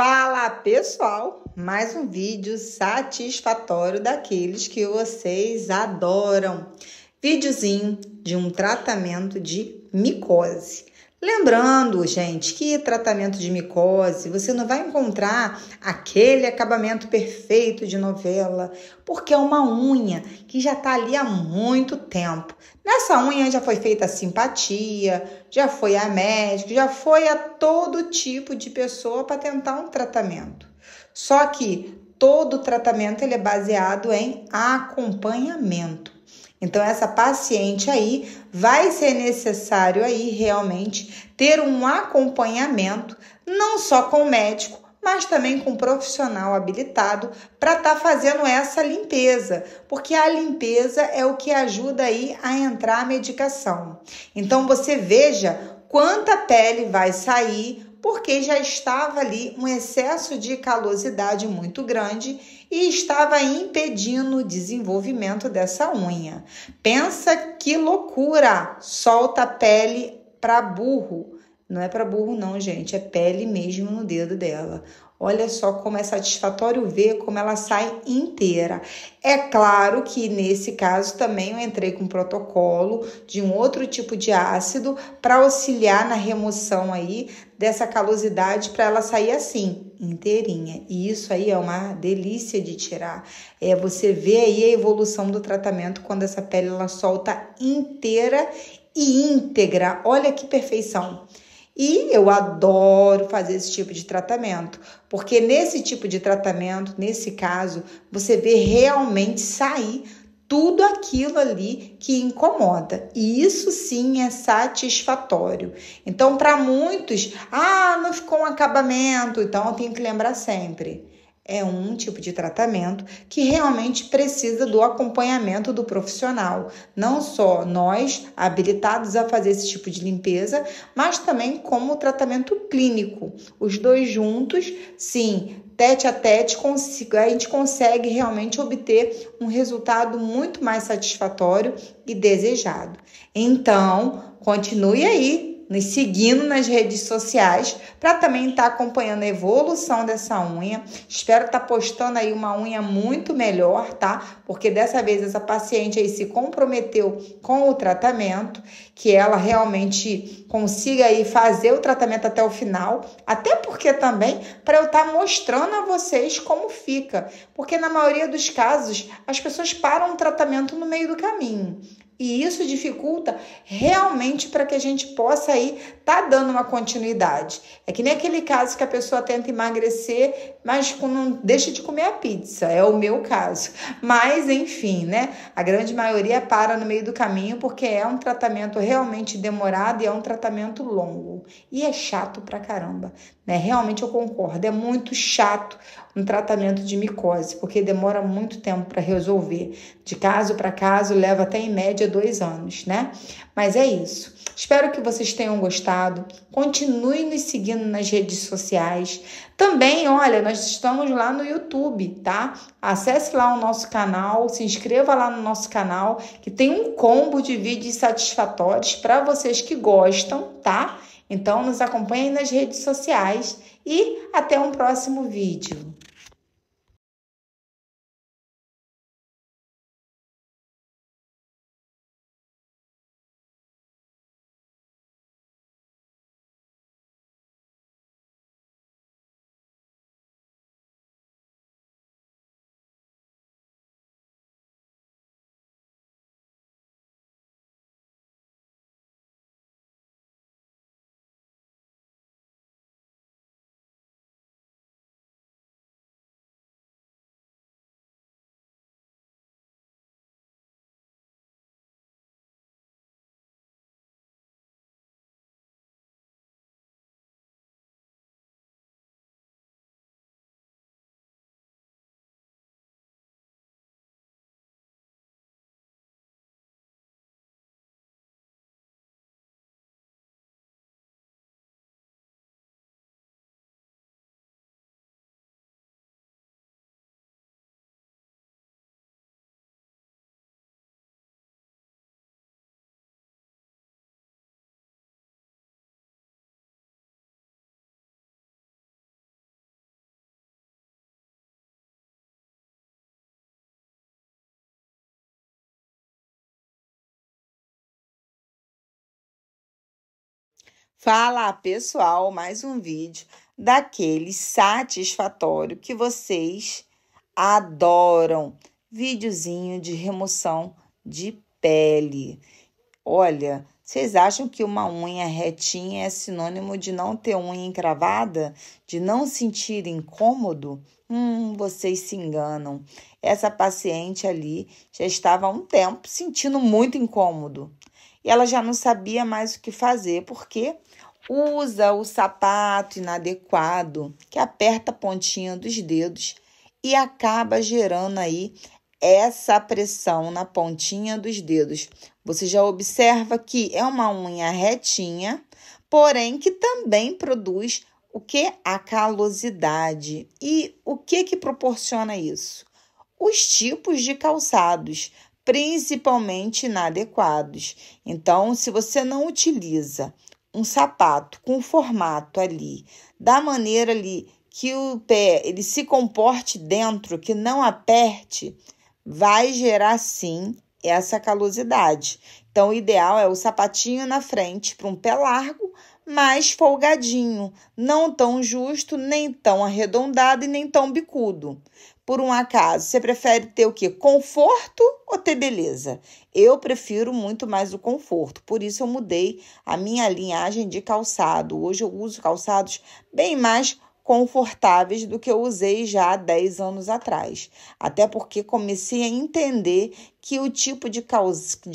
Fala pessoal, mais um vídeo satisfatório daqueles que vocês adoram. Videozinho de um tratamento de micose. Lembrando, gente, que tratamento de micose você não vai encontrar aquele acabamento perfeito de novela, porque é uma unha que já está ali há muito tempo. Nessa unha já foi feita a simpatia, já foi a médico, já foi a todo tipo de pessoa para tentar um tratamento. Só que todo tratamento ele é baseado em acompanhamento. Então, essa paciente aí vai ser necessário aí realmente ter um acompanhamento, não só com o médico, mas também com um profissional habilitado para estar tá fazendo essa limpeza, porque a limpeza é o que ajuda aí a entrar a medicação. Então, você veja quanta pele vai sair, porque já estava ali um excesso de calosidade muito grande e estava impedindo o desenvolvimento dessa unha. Pensa que loucura! Solta a pele para burro. Não é para burro, não, gente, é pele mesmo no dedo dela. Olha só como é satisfatório ver como ela sai inteira. É claro que nesse caso também eu entrei com um protocolo de um outro tipo de ácido para auxiliar na remoção aí dessa calosidade para ela sair assim, inteirinha. E isso aí é uma delícia de tirar. É você vê aí a evolução do tratamento quando essa pele ela solta inteira e íntegra. Olha que perfeição. E eu adoro fazer esse tipo de tratamento, porque nesse tipo de tratamento, nesse caso, você vê realmente sair tudo aquilo ali que incomoda. E isso sim é satisfatório. Então, para muitos, ah, não ficou um acabamento, então eu tenho que lembrar sempre é um tipo de tratamento que realmente precisa do acompanhamento do profissional, não só nós habilitados a fazer esse tipo de limpeza, mas também como tratamento clínico. Os dois juntos, sim, tete a tete, a gente consegue realmente obter um resultado muito mais satisfatório e desejado. Então, continue aí nos seguindo nas redes sociais para também estar tá acompanhando a evolução dessa unha. Espero estar tá postando aí uma unha muito melhor, tá? Porque dessa vez essa paciente aí se comprometeu com o tratamento, que ela realmente consiga aí fazer o tratamento até o final, até porque também para eu estar tá mostrando a vocês como fica, porque na maioria dos casos as pessoas param o tratamento no meio do caminho. E isso dificulta realmente para que a gente possa aí tá dando uma continuidade. É que nem aquele caso que a pessoa tenta emagrecer, mas não deixa de comer a pizza. É o meu caso. Mas enfim, né? A grande maioria para no meio do caminho porque é um tratamento realmente demorado e é um tratamento longo. E é chato pra caramba, né? Realmente eu concordo. É muito chato um tratamento de micose porque demora muito tempo para resolver. De caso para caso leva até em média dois anos, né? Mas é isso. Espero que vocês tenham gostado. Continue nos seguindo nas redes sociais. Também, olha, nós estamos lá no YouTube, tá? Acesse lá o nosso canal, se inscreva lá no nosso canal, que tem um combo de vídeos satisfatórios para vocês que gostam, tá? Então, nos acompanhem nas redes sociais e até um próximo vídeo. Fala pessoal, mais um vídeo daquele satisfatório que vocês adoram. Videozinho de remoção de pele. Olha, vocês acham que uma unha retinha é sinônimo de não ter unha encravada? De não sentir incômodo? Hum, vocês se enganam. Essa paciente ali já estava há um tempo sentindo muito incômodo. E ela já não sabia mais o que fazer, porque usa o sapato inadequado, que aperta a pontinha dos dedos e acaba gerando aí essa pressão na pontinha dos dedos. Você já observa que é uma unha retinha, porém que também produz o que? A calosidade. E o que que proporciona isso? Os tipos de calçados, principalmente inadequados. Então, se você não utiliza um sapato com formato ali, da maneira ali que o pé ele se comporte dentro, que não aperte, vai gerar sim essa calosidade. Então, o ideal é o sapatinho na frente para um pé largo, mais folgadinho, não tão justo, nem tão arredondado e nem tão bicudo. Por um acaso, você prefere ter o que? Conforto ou ter beleza? Eu prefiro muito mais o conforto, por isso eu mudei a minha linhagem de calçado. Hoje eu uso calçados bem mais confortáveis do que eu usei já há 10 anos atrás. Até porque comecei a entender que o tipo de,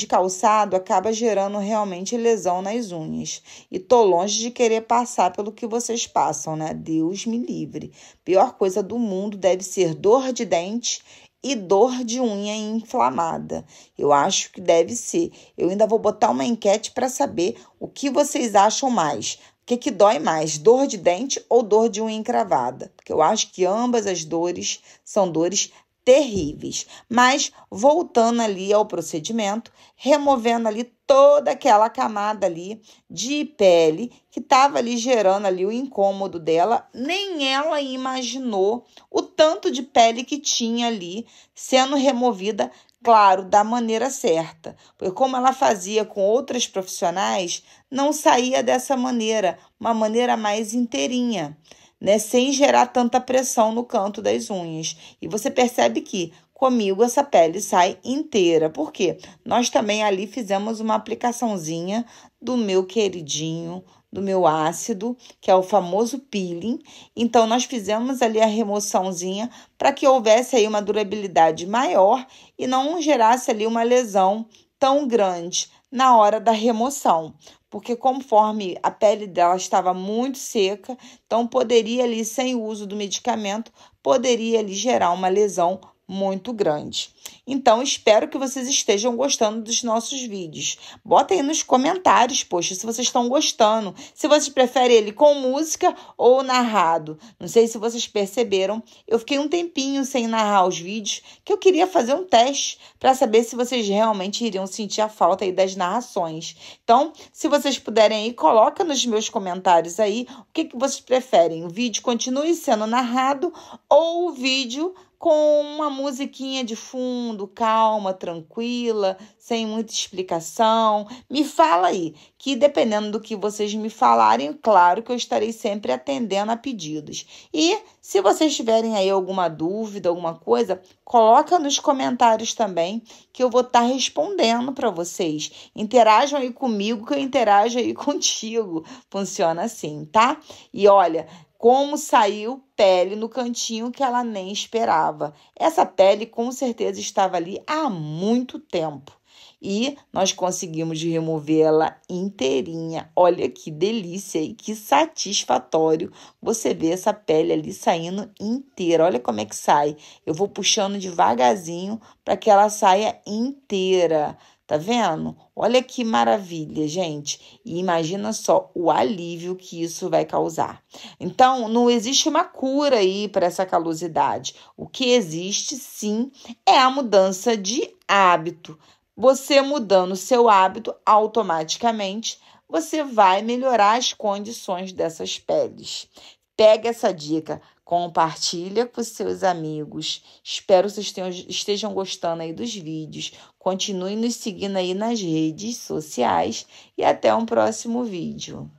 calçado acaba gerando realmente lesão nas unhas. E tô longe de querer passar pelo que vocês passam, né? Deus me livre. Pior coisa do mundo deve ser dor de dente e dor de unha inflamada. Eu acho que deve ser. Eu ainda vou botar uma enquete para saber o que vocês acham mais. O que, que dói mais, dor de dente ou dor de unha encravada? Porque eu acho que ambas as dores são dores terríveis. Mas voltando ali ao procedimento, removendo ali toda aquela camada ali de pele que estava ali gerando ali o incômodo dela, nem ela imaginou o tanto de pele que tinha ali sendo removida claro, da maneira certa, porque como ela fazia com outras profissionais, não saía dessa maneira, uma maneira mais inteirinha, né, sem gerar tanta pressão no canto das unhas. E você percebe que comigo essa pele sai inteira, porque nós também ali fizemos uma aplicaçãozinha do meu queridinho do meu ácido, que é o famoso peeling. Então, nós fizemos ali a remoçãozinha para que houvesse aí uma durabilidade maior e não gerasse ali uma lesão tão grande na hora da remoção, porque conforme a pele dela estava muito seca, então poderia ali, sem o uso do medicamento, poderia ali gerar uma lesão muito grande. Então, espero que vocês estejam gostando dos nossos vídeos. Bota aí nos comentários, poxa, se vocês estão gostando, se vocês preferem ele com música ou narrado. Não sei se vocês perceberam, eu fiquei um tempinho sem narrar os vídeos, que eu queria fazer um teste para saber se vocês realmente iriam sentir a falta aí das narrações. Então, se vocês puderem aí, coloca nos meus comentários aí o que, que vocês preferem. O vídeo continue sendo narrado ou o vídeo com uma musiquinha de fundo, calma, tranquila, sem muita explicação. Me fala aí, que dependendo do que vocês me falarem, claro que eu estarei sempre atendendo a pedidos. E se vocês tiverem aí alguma dúvida, alguma coisa, coloca nos comentários também que eu vou estar tá respondendo para vocês. Interajam aí comigo que eu interajo aí contigo. Funciona assim, tá? E olha, como saiu pele no cantinho que ela nem esperava. Essa pele com certeza estava ali há muito tempo. E nós conseguimos removê-la inteirinha. Olha que delícia e que satisfatório você ver essa pele ali saindo inteira. Olha como é que sai. Eu vou puxando devagarzinho para que ela saia inteira. Tá vendo? Olha que maravilha, gente. E imagina só o alívio que isso vai causar. Então, não existe uma cura aí para essa calosidade. O que existe, sim, é a mudança de hábito. Você mudando seu hábito automaticamente, você vai melhorar as condições dessas peles. Pega essa dica, Compartilha com seus amigos. Espero que vocês estejam gostando aí dos vídeos. Continue nos seguindo aí nas redes sociais e até um próximo vídeo.